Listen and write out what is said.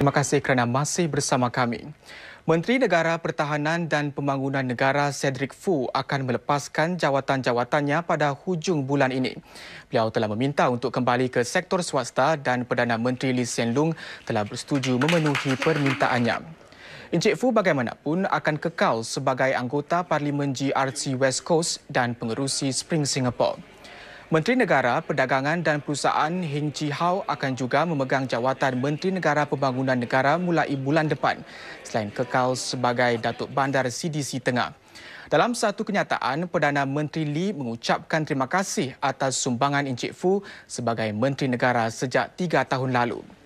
Terima kasih kerana masih bersama kami. Menteri Negara Pertahanan dan Pembangunan Negara Cedric Fu akan melepaskan jawatan-jawatannya pada hujung bulan ini. Beliau telah meminta untuk kembali ke sektor swasta dan Perdana Menteri Lee Hsien Loong telah bersetuju memenuhi permintaannya. Encik Fu bagaimanapun akan kekal sebagai anggota Parlimen GRC West Coast dan pengerusi Spring Singapore. Menteri Negara Perdagangan dan Perusahaan Heng Chi Hao akan juga memegang jawatan Menteri Negara Pembangunan Negara mulai bulan depan selain kekal sebagai Datuk Bandar CDC Tengah. Dalam satu kenyataan, Perdana Menteri Lee mengucapkan terima kasih atas sumbangan Encik Fu sebagai Menteri Negara sejak tiga tahun lalu.